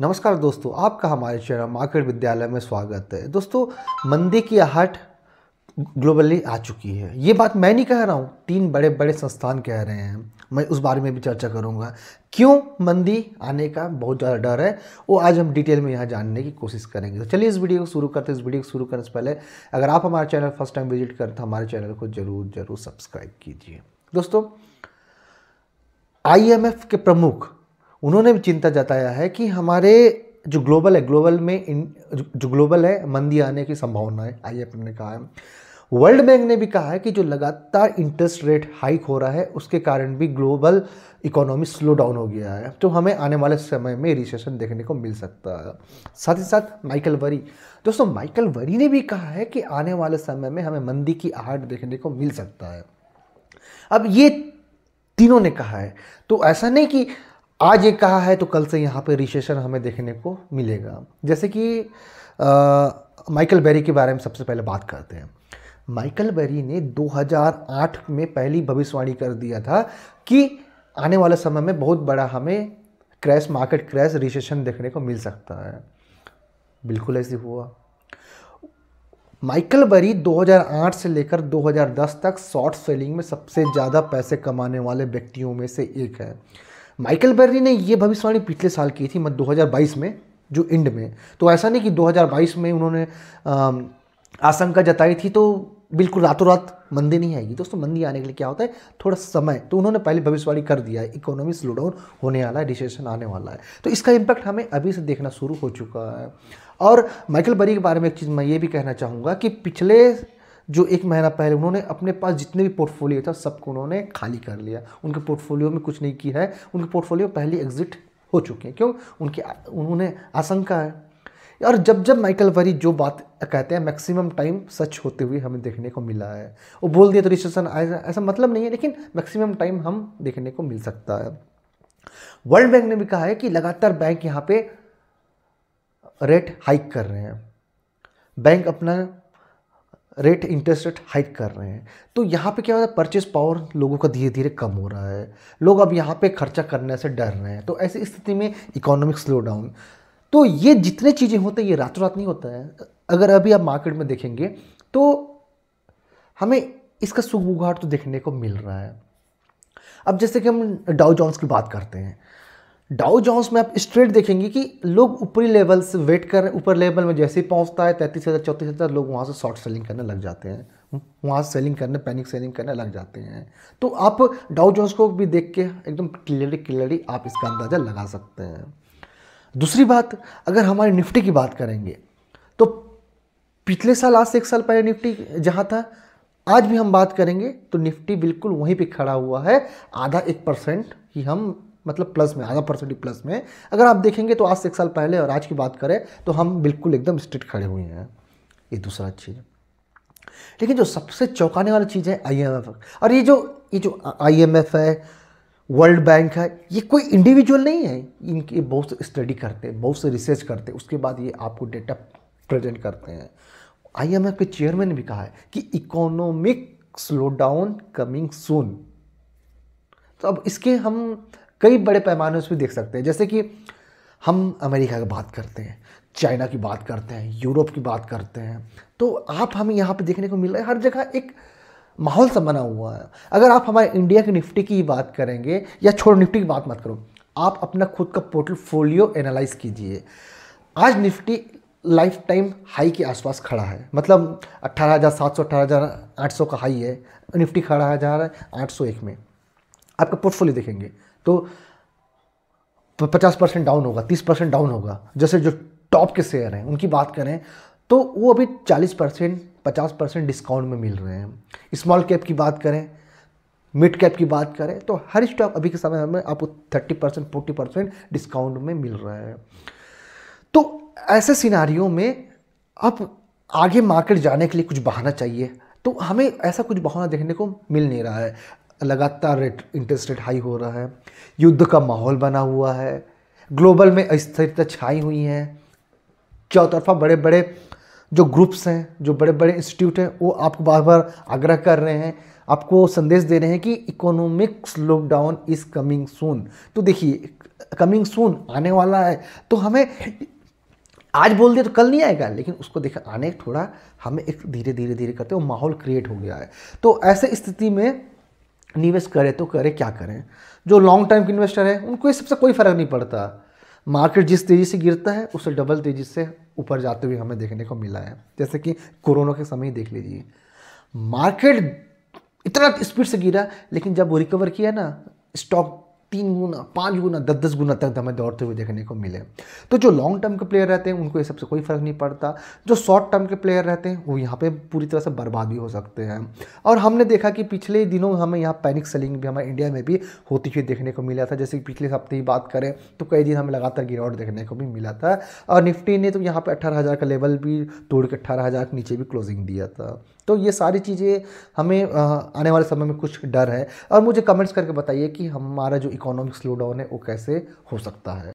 नमस्कार दोस्तों आपका हमारे चैनल मार्केट विद्यालय में स्वागत है दोस्तों मंदी की आहट ग्लोबली आ चुकी है ये बात मैं नहीं कह रहा हूँ तीन बड़े बड़े संस्थान कह रहे हैं मैं उस बारे में भी चर्चा करूँगा क्यों मंदी आने का बहुत ज़्यादा डर है वो आज हम डिटेल में यहाँ जानने की कोशिश करेंगे तो चलिए इस वीडियो को शुरू करते हैं इस वीडियो को शुरू करने से पहले अगर आप हमारे चैनल फर्स्ट टाइम विजिट करते तो हमारे चैनल को ज़रूर ज़रूर सब्सक्राइब कीजिए दोस्तों आईएमएफ के प्रमुख उन्होंने भी चिंता जताया है कि हमारे जो ग्लोबल है ग्लोबल में इन जो ग्लोबल है मंदी आने की संभावना है आई ने कहा है वर्ल्ड बैंक ने भी कहा है कि जो लगातार इंटरेस्ट रेट हाइक हो रहा है उसके कारण भी ग्लोबल इकोनॉमी स्लो डाउन हो गया है तो हमें आने वाले समय में रिसेशन देखने को मिल सकता है साथ ही साथ माइकल वरी दोस्तों माइकल वरी ने भी कहा है कि आने वाले समय में हमें मंदी की आहट देखने को मिल सकता है अब ये तीनों ने कहा है तो ऐसा नहीं कि आज ये कहा है तो कल से यहाँ पे रिसेशन हमें देखने को मिलेगा जैसे कि माइकल बेरी के बारे में सबसे पहले बात करते हैं माइकल बेरी ने 2008 में पहली भविष्यवाणी कर दिया था कि आने वाले समय में बहुत बड़ा हमें क्रैश मार्केट क्रैश रिसेशन देखने को मिल सकता है बिल्कुल ऐसे हुआ माइकल बरी 2008 से लेकर 2010 तक शॉर्ट सेलिंग में सबसे ज़्यादा पैसे कमाने वाले व्यक्तियों में से एक है माइकल बेर्री ने ये भविष्यवाणी पिछले साल की थी मत मतलब 2022 में जो इंड में तो ऐसा नहीं कि 2022 में उन्होंने आशंका जताई थी तो बिल्कुल रातों रात मंदी नहीं आएगी दोस्तों मंदी आने के लिए क्या होता है थोड़ा समय तो उन्होंने पहले भविष्यवाणी कर दिया है इकोनॉमी स्लोडाउन होने वाला है रिसेशन आने वाला है तो इसका इम्पैक्ट हमें अभी से देखना शुरू हो चुका है और माइकल बरी के बारे में एक चीज़ मैं ये भी कहना चाहूँगा कि पिछले जो एक महीना पहले उन्होंने अपने पास जितने भी पोर्टफोलियो था सबको उन्होंने खाली कर लिया उनके पोर्टफोलियो में कुछ नहीं किया है उनके पोर्टफोलियो पहले एग्जिट हो चुके हैं क्यों उनकी उन्होंने आशंका है और जब जब माइकल वरी जो बात कहते हैं मैक्सिमम टाइम सच होते हुए हमें देखने को मिला है वो बोल दिया तो रिसेशन आया ऐसा मतलब नहीं है लेकिन मैक्सिमम टाइम हम देखने को मिल सकता है वर्ल्ड बैंक ने भी कहा है कि लगातार बैंक यहाँ पे रेट हाइक कर रहे हैं बैंक अपना रेट इंटरेस्ट रेट हाइक कर रहे हैं तो यहाँ पे क्या होता है परचेज पावर लोगों का धीरे धीरे कम हो रहा है लोग अब यहाँ पे खर्चा करने से डर रहे हैं तो ऐसी स्थिति में इकोनॉमिक स्लो डाउन तो ये जितने चीज़ें होते हैं ये रातों रात नहीं होता है अगर अभी आप मार्केट में देखेंगे तो हमें इसका सुगबुगाहट तो देखने को मिल रहा है अब जैसे कि हम डाउ जॉन्स की बात करते हैं डाउ जॉन्स में आप स्ट्रेट देखेंगे कि लोग ऊपरी लेवल से वेट कर रहे हैं ऊपर लेवल में जैसे ही पहुंचता है तैंतीस हज़ार चौंतीस हज़ार लोग वहाँ से शॉर्ट सेलिंग करने लग जाते हैं वहाँ से सेलिंग करने पैनिक सेलिंग करने लग जाते हैं तो आप डाउ जॉन्स को भी देख के एकदम क्लियरली क्लियरली आप इसका अंदाज़ा लगा सकते हैं दूसरी बात अगर हमारे निफ्टी की बात करेंगे तो पिछले साल आज से एक साल पहले निफ्टी जहाँ था आज भी हम बात करेंगे तो निफ्टी बिल्कुल वहीं पे खड़ा हुआ है आधा एक परसेंट ही हम मतलब प्लस में आधा परसेंट प्लस में अगर आप देखेंगे तो आज से एक साल पहले और आज की बात करें तो हम बिल्कुल एकदम स्ट्रिक्ट खड़े हुए हैं ये दूसरा चीज़ लेकिन जो सबसे चौंकाने वाली चीज़ है आईएमएफ और ये जो ये जो आईएमएफ है वर्ल्ड बैंक है ये कोई इंडिविजुअल नहीं है इनके बहुत से स्टडी करते हैं बहुत से रिसर्च करते हैं उसके बाद ये आपको डेटा प्रेजेंट करते हैं आईएमएफ के चेयरमैन ने भी कहा है कि economic slow down coming soon तो अब इसके हम कई बड़े पैमाने उसमें देख सकते हैं जैसे कि हम अमेरिका की बात करते हैं चाइना की बात करते हैं यूरोप की बात करते हैं तो आप हमें यहाँ पर देखने को मिल रहा है हर जगह एक माहौल सा बना हुआ है अगर आप हमारे इंडिया की निफ्टी की बात करेंगे या छोड़ निफ्टी की बात मत करो आप अपना खुद का पोर्टफोलियो एनालाइज कीजिए आज निफ्टी लाइफ टाइम हाई के आसपास खड़ा है मतलब अट्ठारह हज़ार सात सौ अट्ठारह हज़ार आठ सौ का हाई है निफ्टी खड़ा है जा रहा है आठ सौ एक में आपका पोर्टफोलियो देखेंगे तो पचास परसेंट डाउन होगा तीस परसेंट डाउन होगा जैसे जो टॉप के शेयर हैं उनकी बात करें तो वो अभी चालीस परसेंट पचास परसेंट डिस्काउंट में मिल रहे हैं स्मॉल कैप की बात करें मिड कैप की बात करें तो हर स्टॉक अभी के समय में आपको thirty percent forty percent discount में मिल रहा है तो ऐसे सिनारियों में अब आगे मार्केट जाने के लिए कुछ बहाना चाहिए तो हमें ऐसा कुछ बहाना देखने को मिल नहीं रहा है लगातार रेट इंटरेस्ट रेट हाई हो रहा है युद्ध का माहौल बना हुआ है ग्लोबल में अस्थिरता छाई हुई है चौतरफा बड़े बड़े जो ग्रुप्स हैं जो बड़े बड़े इंस्टीट्यूट हैं वो आपको बार बार आग्रह कर रहे हैं आपको संदेश दे रहे हैं कि economic slowdown is coming soon तो देखिए कमिंग सून आने वाला है तो हमें आज बोल दिया तो कल नहीं आएगा लेकिन उसको देखा आने थोड़ा हमें एक धीरे धीरे धीरे करते वो माहौल क्रिएट हो गया है तो ऐसे स्थिति में निवेश करें तो करें क्या करें जो लॉन्ग टर्म के इन्वेस्टर हैं उनको इस सबसे कोई फ़र्क नहीं पड़ता मार्केट जिस तेज़ी से गिरता है उससे डबल तेज़ी से ऊपर जाते हुए हमें देखने को मिला है जैसे कि कोरोना के समय ही देख लीजिए मार्केट इतना स्पीड से गिरा लेकिन जब वो रिकवर किया ना स्टॉक तीन गुना पाँच गुना दस दस गुना तक हमें दौड़ते हुए देखने को मिले तो जो लॉन्ग टर्म के प्लेयर रहते हैं उनको ये सबसे कोई फ़र्क नहीं पड़ता जो शॉर्ट टर्म के प्लेयर रहते हैं वो यहाँ पे पूरी तरह से बर्बाद भी हो सकते हैं और हमने देखा कि पिछले दिनों हमें यहाँ पैनिक सेलिंग भी हमारे इंडिया में भी होती हुई देखने को मिला था जैसे कि पिछले हफ्ते ही बात करें तो कई दिन हमें लगातार गिरावट देखने को भी मिला था और निफ्टी ने तो यहाँ पर अट्ठारह का लेवल भी तोड़ के अट्ठारह के नीचे भी क्लोजिंग दिया था तो ये सारी चीज़ें हमें आने वाले समय में कुछ डर है और मुझे कमेंट्स करके बताइए कि हमारा जो इकोनॉमिक स्लो डाउन है वो कैसे हो सकता है